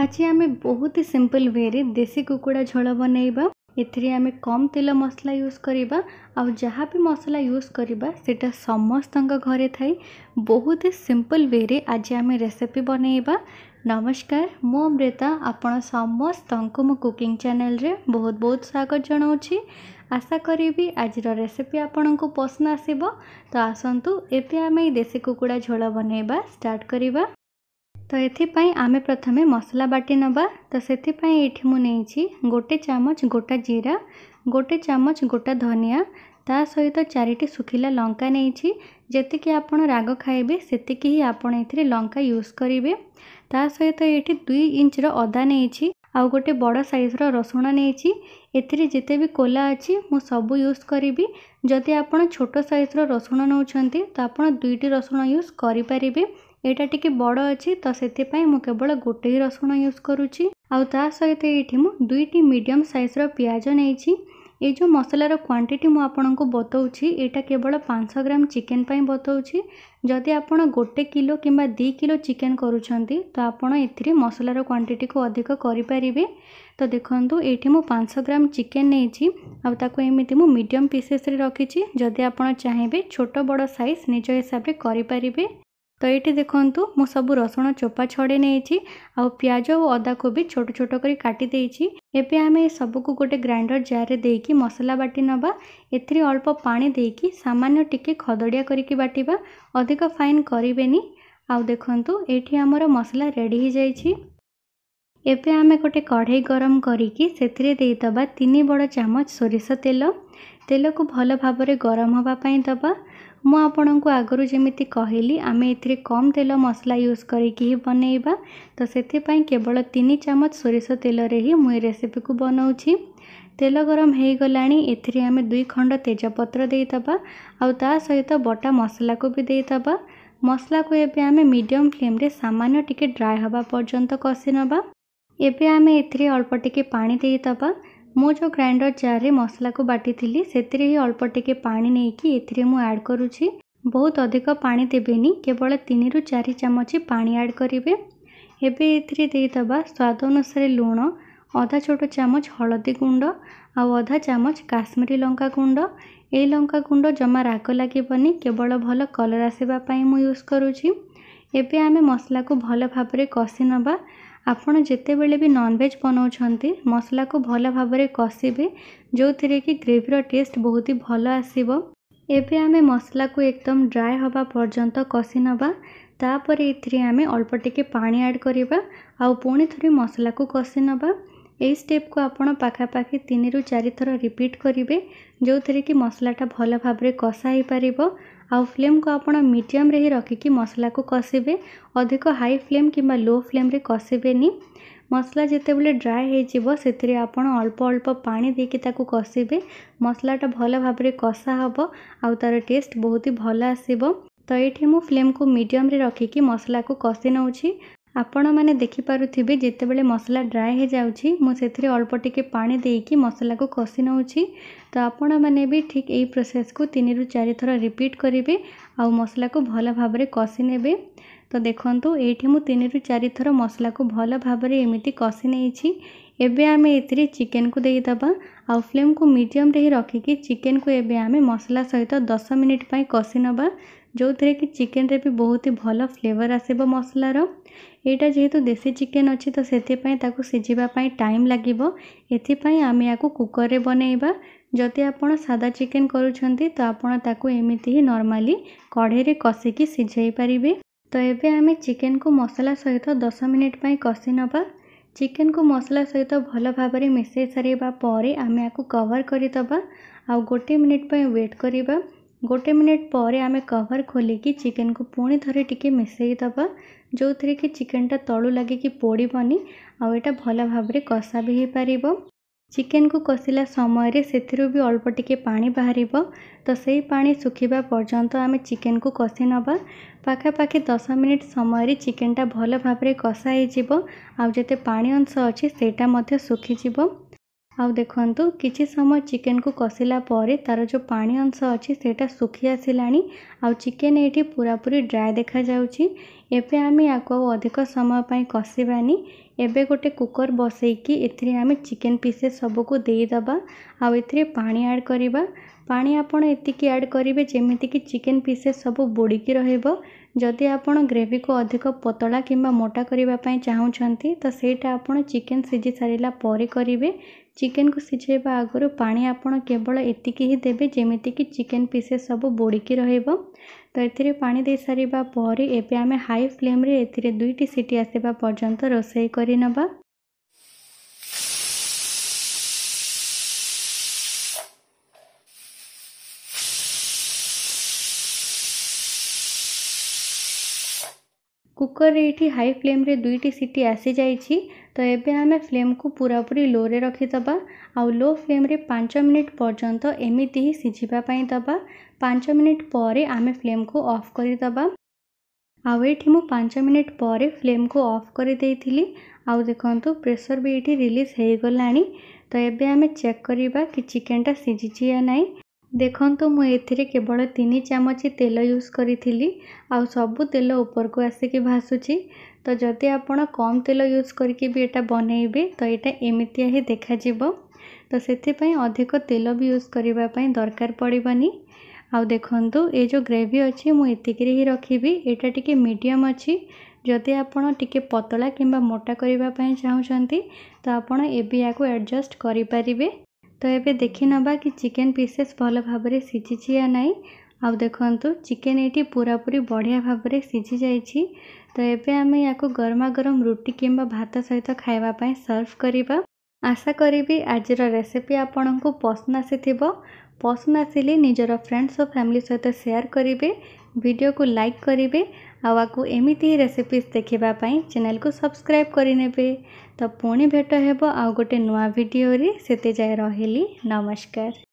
ଆଜି ଆମେ ବହୁତ ହି ସିମ୍ପଲ୍ ୱେରେ ଦେଶୀ କୁକୁଡ଼ା ଝୋଳ ବନେଇବା ଏଥିରେ ଆମେ କମ୍ ତେଲ ମସଲା ୟୁଜ୍ କରିବା ଆଉ ଯାହା ବି ମସଲା ୟୁଜ୍ କରିବା ସେଇଟା ସମସ୍ତଙ୍କ ଘରେ ଥାଏ ବହୁତ ହି ସିମ୍ପଲ୍ ୱେରେ ଆଜି ଆମେ ରେସିପି ବନେଇବା ନମସ୍କାର ମୁଁ ଅମ୍ରିତା ଆପଣ ସମସ୍ତଙ୍କୁ ମୋ କୁକିଂ ଚ୍ୟାନେଲ୍ରେ ବହୁତ ବହୁତ ସ୍ୱାଗତ ଜଣାଉଛି ଆଶା କରିବି ଆଜିର ରେସିପି ଆପଣଙ୍କୁ ପସନ୍ଦ ଆସିବ ତ ଆସନ୍ତୁ ଏବେ ଆମେ ଏଇ ଦେଶୀ କୁକୁଡ଼ା ଝୋଳ ବନେଇବା ଷ୍ଟାର୍ଟ କରିବା ତ ଏଥିପାଇଁ ଆମେ ପ୍ରଥମେ ମସଲା ବାଟି ନେବା ତ ସେଥିପାଇଁ ଏଇଠି ମୁଁ ନେଇଛି ଗୋଟେ ଚାମଚ ଗୋଟା ଜିରା ଗୋଟେ ଚାମଚ ଗୋଟା ଧନିଆ ତା ସହିତ ଚାରିଟି ଶୁଖିଲା ଲଙ୍କା ନେଇଛି ଯେତିକି ଆପଣ ରାଗ ଖାଇବେ ସେତିକି ହିଁ ଆପଣ ଏଥିରେ ଲଙ୍କା ୟୁଜ୍ କରିବେ ତା ସହିତ ଏଇଠି ଦୁଇ ଇଞ୍ଚର ଅଦା ନେଇଛି ଆଉ ଗୋଟେ ବଡ଼ ସାଇଜ୍ର ରସୁଣ ନେଇଛି ଏଥିରେ ଯେତେ ବି କୋଲା ଅଛି ମୁଁ ସବୁ ୟୁଜ୍ କରିବି ଯଦି ଆପଣ ଛୋଟ ସାଇଜ୍ର ରସୁଣ ନେଉଛନ୍ତି ତ ଆପଣ ଦୁଇଟି ରସୁଣ ୟୁଜ୍ କରିପାରିବେ ଏଇଟା ଟିକେ ବଡ଼ ଅଛି ତ ସେଥିପାଇଁ ମୁଁ କେବଳ ଗୋଟିଏ ରସୁଣ ୟୁଜ୍ କରୁଛି ଆଉ ତା ସହିତ ଏଇଠି ମୁଁ ଦୁଇଟି ମିଡ଼ିୟମ୍ ସାଇଜ୍ର ପିଆଜ ନେଇଛି ଏଇ ଯେଉଁ ମସଲାର କ୍ୱାଣ୍ଟିଟି ମୁଁ ଆପଣଙ୍କୁ ବତାଉଛି ଏଇଟା କେବଳ ପାଞ୍ଚଶହ ଗ୍ରାମ ଚିକେନ୍ ପାଇଁ ବତାଉଛି ଯଦି ଆପଣ ଗୋଟେ କିଲୋ କିମ୍ବା ଦୁଇ କିଲୋ ଚିକେନ୍ କରୁଛନ୍ତି ତ ଆପଣ ଏଥିରେ ମସଲାର କ୍ୱାଣ୍ଟିଟିକୁ ଅଧିକ କରିପାରିବେ ତ ଦେଖନ୍ତୁ ଏଇଠି ମୁଁ ପାଞ୍ଚଶହ ଗ୍ରାମ ଚିକେନ୍ ନେଇଛି ଆଉ ତାକୁ ଏମିତି ମୁଁ ମିଡ଼ିୟମ୍ ପିସେସ୍ରେ ରଖିଛି ଯଦି ଆପଣ ଚାହିଁବେ ଛୋଟ ବଡ଼ ସାଇଜ୍ ନିଜ ହିସାବରେ କରିପାରିବେ ତ ଏଇଠି ଦେଖନ୍ତୁ ମୁଁ ସବୁ ରସୁଣ ଚୋପା ଛଡ଼େଇ ନେଇଛି ଆଉ ପିଆଜ ଆଉ ଅଦାକୁ ବି ଛୋଟ ଛୋଟ କରି କାଟି ଦେଇଛି ଏବେ ଆମେ ସବୁକୁ ଗୋଟେ ଗ୍ରାଇଣ୍ଡର ଜାର୍ରେ ଦେଇକି ମସଲା ବାଟି ନେବା ଏଥିରେ ଅଳ୍ପ ପାଣି ଦେଇକି ସାମାନ୍ୟ ଟିକିଏ ଖଦଡ଼ିଆ କରିକି ବାଟିବା ଅଧିକ ଫାଇନ୍ କରିବେନି ଆଉ ଦେଖନ୍ତୁ ଏଇଠି ଆମର ମସଲା ରେଡ଼ି ହୋଇଯାଇଛି ଏବେ ଆମେ ଗୋଟେ କଢ଼େଇ ଗରମ କରିକି ସେଥିରେ ଦେଇଦେବା ତିନି ବଡ଼ ଚାମଚ ସୋରିଷ ତେଲ ତେଲକୁ ଭଲ ଭାବରେ ଗରମ ହେବା ପାଇଁ ଦେବା ମୁଁ ଆପଣଙ୍କୁ ଆଗରୁ ଯେମିତି କହିଲି ଆମେ ଏଥିରେ କମ୍ ତେଲ ମସଲା ୟୁଜ୍ କରିକି ହିଁ ବନେଇବା ତ ସେଥିପାଇଁ କେବଳ ତିନି ଚାମଚ ସୋରିଷ ତେଲରେ ହିଁ ମୁଁ ଏ ରେସିପିକୁ ବନାଉଛି ତେଲ ଗରମ ହେଇଗଲାଣି ଏଥିରେ ଆମେ ଦୁଇ ଖଣ୍ଡ ତେଜପତ୍ର ଦେଇଦେବା ଆଉ ତା ସହିତ ବଟା ମସଲାକୁ ବି ଦେଇଦେବା ମସଲାକୁ ଏବେ ଆମେ ମିଡ଼ିୟମ୍ ଫ୍ଲେମ୍ରେ ସାମାନ୍ୟ ଟିକେ ଡ୍ରାଏ ହେବା ପର୍ଯ୍ୟନ୍ତ କଷି ନେବା ଏବେ ଆମେ ଏଥିରେ ଅଳ୍ପ ଟିକେ ପାଣି ଦେଇଦେବା ମୁଁ ଯେଉଁ ଗ୍ରାଇଣ୍ଡର ଜାର୍ରେ ମସଲାକୁ ବାଟିଥିଲି ସେଥିରେ ହିଁ ଅଳ୍ପ ଟିକିଏ ପାଣି ନେଇକି ଏଥିରେ ମୁଁ ଆଡ଼୍ କରୁଛି ବହୁତ ଅଧିକ ପାଣି ଦେବେନି କେବଳ ତିନିରୁ ଚାରି ଚାମଚ ପାଣି ଆଡ଼୍ କରିବେ ଏବେ ଏଥିରେ ଦେଇଦେବା ସ୍ୱାଦ ଅନୁସାରେ ଲୁଣ ଅଧା ଛୋଟ ଚାମଚ ହଳଦୀ ଗୁଣ୍ଡ ଆଉ ଅଧା ଚାମଚ କାଶ୍ମୀରୀ ଲଙ୍କା ଗୁଣ୍ଡ ଏଇ ଲଙ୍କା ଗୁଣ୍ଡ ଜମା ରାଗ ଲାଗିବନି କେବଳ ଭଲ କଲର୍ ଆସିବା ପାଇଁ ମୁଁ ୟୁଜ୍ କରୁଛି ଏବେ ଆମେ ମସଲାକୁ ଭଲ ଭାବରେ କଷି ନେବା ଆପଣ ଯେତେବେଳେ ବି ନନଭେଜ୍ ବନାଉଛନ୍ତି ମସଲାକୁ ଭଲ ଭାବରେ କଷିବେ ଯେଉଁଥିରେ କି ଗ୍ରେଭିର ଟେଷ୍ଟ ବହୁତ ହି ଭଲ ଆସିବ ଏବେ ଆମେ ମସଲାକୁ ଏକଦମ ଡ୍ରାଏ ହେବା ପର୍ଯ୍ୟନ୍ତ କଷି ନେବା ତାପରେ ଏଥିରେ ଆମେ ଅଳ୍ପ ଟିକେ ପାଣି ଆଡ଼୍ କରିବା ଆଉ ପୁଣି ଥରେ ମସଲାକୁ କଷି ନେବା ଏହି ଷ୍ଟେପ୍କୁ ଆପଣ ପାଖାପାଖି ତିନିରୁ ଚାରି ଥର ରିପିଟ୍ କରିବେ ଯେଉଁଥିରେ କି ମସଲାଟା ଭଲ ଭାବରେ କଷା ହେଇପାରିବ ଆଉ ଫ୍ଲେମ୍କୁ ଆପଣ ମିଡ଼ିୟମ୍ରେ ହିଁ ରଖିକି ମସଲାକୁ କଷିବେ ଅଧିକ ହାଇ ଫ୍ଲେମ୍ କିମ୍ବା ଲୋ ଫ୍ଲେମ୍ରେ କଷିବେନି ମସଲା ଯେତେବେଳେ ଡ୍ରାଏ ହେଇଯିବ ସେଥିରେ ଆପଣ ଅଳ୍ପ ଅଳ୍ପ ପାଣି ଦେଇକି ତାକୁ କଷିବେ ମସଲାଟା ଭଲ ଭାବରେ କଷା ହେବ ଆଉ ତା'ର ଟେଷ୍ଟ ବହୁତ ହି ଭଲ ଆସିବ ତ ଏଇଠି ମୁଁ ଫ୍ଲେମ୍କୁ ମିଡ଼ିୟମ୍ରେ ରଖିକି ମସଲାକୁ କଷି ନେଉଛି ଆପଣମାନେ ଦେଖିପାରୁଥିବେ ଯେତେବେଳେ ମସଲା ଡ୍ରାଏ ହୋଇଯାଉଛି ମୁଁ ସେଥିରେ ଅଳ୍ପ ଟିକେ ପାଣି ଦେଇକି ମସଲାକୁ କଷି ନେଉଛି ତ ଆପଣମାନେ ବି ଠିକ୍ ଏଇ ପ୍ରୋସେସ୍କୁ ତିନିରୁ ଚାରିଥର ରିପିଟ୍ କରିବେ ଆଉ ମସଲାକୁ ଭଲ ଭାବରେ କଷି ନେବେ ତ ଦେଖନ୍ତୁ ଏଇଠି ମୁଁ ତିନିରୁ ଚାରିଥର ମସଲାକୁ ଭଲ ଭାବରେ ଏମିତି କଷି ନେଇଛି ଏବେ ଆମେ ଏଥିରେ ଚିକେନ୍କୁ ଦେଇଦେବା ଆଉ ଫ୍ଲେମ୍କୁ ମିଡ଼ିୟମ୍ରେ ହିଁ ରଖିକି ଚିକେନ୍କୁ ଏବେ ଆମେ ମସଲା ସହିତ ଦଶ ମିନିଟ୍ ପାଇଁ କଷି ନେବା ଯେଉଁଥିରେ କି ଚିକେନ୍ରେ ବି ବହୁତ ହି ଭଲ ଫ୍ଲେଭର୍ ଆସିବ ମସଲାର ଏଇଟା ଯେହେତୁ ଦେଶୀ ଚିକେନ୍ ଅଛି ତ ସେଥିପାଇଁ ତାକୁ ସିଝିବା ପାଇଁ ଟାଇମ୍ ଲାଗିବ ଏଥିପାଇଁ ଆମେ ୟାକୁ କୁକର୍ରେ ବନେଇବା ଯଦି ଆପଣ ସାଧା ଚିକେନ୍ କରୁଛନ୍ତି ତ ଆପଣ ତାକୁ ଏମିତି ହିଁ ନର୍ମାଲି କଢ଼େଇରେ କଷିକି ସିଝେଇ ପାରିବେ ତ ଏବେ ଆମେ ଚିକେନ୍କୁ ମସଲା ସହିତ ଦଶ ମିନିଟ୍ ପାଇଁ କଷି ନେବା ଚିକେନ୍କୁ ମସଲା ସହିତ ଭଲ ଭାବରେ ମିଶାଇ ସାରିବା ପରେ ଆମେ ୟାକୁ କଭର୍ କରିଦେବା ଆଉ ଗୋଟେ ମିନିଟ୍ ପାଇଁ ୱେଟ୍ କରିବା ଗୋଟେ ମିନିଟ୍ ପରେ ଆମେ କଭର୍ ଖୋଲିକି ଚିକେନ୍କୁ ପୁଣି ଥରେ ଟିକିଏ ମିଶାଇ ଦେବା ଯେଉଁଥିରେ କି ଚିକେନ୍ଟା ତଳୁ ଲାଗିକି ପୋଡ଼ିବନି ଆଉ ଏଇଟା ଭଲ ଭାବରେ କଷା ବି ହୋଇପାରିବ ଚିକେନ୍କୁ କଷିଲା ସମୟରେ ସେଥିରୁ ବି ଅଳ୍ପ ଟିକିଏ ପାଣି ବାହାରିବ ତ ସେଇ ପାଣି ଶୁଖିବା ପର୍ଯ୍ୟନ୍ତ ଆମେ ଚିକେନ୍କୁ କଷି ନେବା ପାଖାପାଖି ଦଶ ମିନିଟ୍ ସମୟରେ ଚିକେନ୍ଟା ଭଲ ଭାବରେ କଷା ହୋଇଯିବ ଆଉ ଯେତେ ପାଣି ଅଂଶ ଅଛି ସେଇଟା ମଧ୍ୟ ଶୁଖିଯିବ ଆଉ ଦେଖନ୍ତୁ କିଛି ସମୟ ଚିକେନକୁ କଷିଲା ପରେ ତାର ଯେଉଁ ପାଣି ଅଂଶ ଅଛି ସେଇଟା ଶୁଖି ଆସିଲାଣି ଆଉ ଚିକେନ୍ ଏଇଠି ପୁରାପୁରି ଡ୍ରାଏ ଦେଖାଯାଉଛି ଏବେ ଆମେ ୟାକୁ ଆଉ ଅଧିକ ସମୟ ପାଇଁ କଷିବାନି ଏବେ ଗୋଟେ କୁକର୍ ବସେଇକି ଏଥିରେ ଆମେ ଚିକେନ୍ ପିସେସ୍ ସବୁକୁ ଦେଇଦେବା ଆଉ ଏଥିରେ ପାଣି ଆଡ଼୍ କରିବା ପାଣି ଆପଣ ଏତିକି ଆଡ଼୍ କରିବେ ଯେମିତିକି ଚିକେନ୍ ପିସେସ୍ ସବୁ ବୁଡ଼ିକି ରହିବ ଯଦି ଆପଣ ଗ୍ରେଭିକୁ ଅଧିକ ପତଳା କିମ୍ବା ମୋଟା କରିବା ପାଇଁ ଚାହୁଁଛନ୍ତି ତ ସେଇଟା ଆପଣ ଚିକେନ୍ ସିଝି ସାରିଲା ପରେ କରିବେ ଚିକେନ୍କୁ ସିଝାଇବା ଆଗରୁ ପାଣି ଆପଣ କେବଳ ଏତିକି ହିଁ ଦେବେ ଯେମିତିକି ଚିକେନ୍ ପିସେସ୍ ସବୁ ବୋଡ଼ିକି ରହିବ ତ ଏଥିରେ ପାଣି ଦେଇ ସାରିବା ପରେ ଏବେ ଆମେ ହାଇ ଫ୍ଲେମ୍ରେ ଏଥିରେ ଦୁଇଟି ସିଟି ଆସିବା ପର୍ଯ୍ୟନ୍ତ ରୋଷେଇ କରିନେବା कुकर ये हाई फ्लेम रे दुईटी सीटी आसी जाए तो ये आम फ्लेम को पूरा पूरी लो रे रखिद आो फ्लेम रे पांच मिनिट पर्यंत एमती ही सीझापी पांच मिनिट पर आम फ्लेम को अफ करद आठ मु पांच मिनिट पर फ्लेम को अफ कर देली आ देखु प्रेसर भी ये रिलीज हो गला तो ये आम चेक करवा कि चिकेनटा सीझी या नाई ଦେଖନ୍ତୁ ମୁଁ ଏଥିରେ କେବଳ ତିନି ଚାମଚ ତେଲ ୟୁଜ୍ କରିଥିଲି ଆଉ ସବୁ ତେଲ ଉପରକୁ ଆସିକି ଭାସୁଛି ତ ଯଦି ଆପଣ କମ୍ ତେଲ ୟୁଜ୍ କରିକି ବି ଏଇଟା ବନେଇବେ ତ ଏଇଟା ଏମିତିଆ ହିଁ ଦେଖାଯିବ ତ ସେଥିପାଇଁ ଅଧିକ ତେଲ ବି ୟୁଜ୍ କରିବା ପାଇଁ ଦରକାର ପଡ଼ିବନି ଆଉ ଦେଖନ୍ତୁ ଏ ଯେଉଁ ଗ୍ରେଭି ଅଛି ମୁଁ ଏତିକିରେ ହିଁ ରଖିବି ଏଇଟା ଟିକେ ମିଡ଼ିୟମ୍ ଅଛି ଯଦି ଆପଣ ଟିକେ ପତଳା କିମ୍ବା ମୋଟା କରିବା ପାଇଁ ଚାହୁଁଛନ୍ତି ତ ଆପଣ ଏବେ ଏହାକୁ ଆଡ଼ଜଷ୍ଟ କରିପାରିବେ ତ ଏବେ ଦେଖିନେବା କି ଚିକେନ୍ ପିସେସ୍ ଭଲ ଭାବରେ ସିଝିଛି ୟା ନାହିଁ ଆଉ ଦେଖନ୍ତୁ ଚିକେନ୍ ଏଇଠି ପୁରାପୁରି ବଢ଼ିଆ ଭାବରେ ସିଝିଯାଇଛି ତ ଏବେ ଆମେ ୟାକୁ ଗରମା ଗରମ ରୁଟି କିମ୍ବା ଭାତ ସହିତ ଖାଇବା ପାଇଁ ସର୍ଭ କରିବା ଆଶା କରିବି ଆଜିର ରେସିପି ଆପଣଙ୍କୁ ପସନ୍ଦ ଆସିଥିବ पसंद आसे निजर फ्रेंड्स और फैमिली सहित सेयार करेंगे वीडियो को लाइक करेंगे आगे एमती ही रेसीपिज देखापी चैनल को सब्सक्राइब करे तो पुणी भेट हेब आ गोटे नुआ भिडे से जाए रही नमस्कार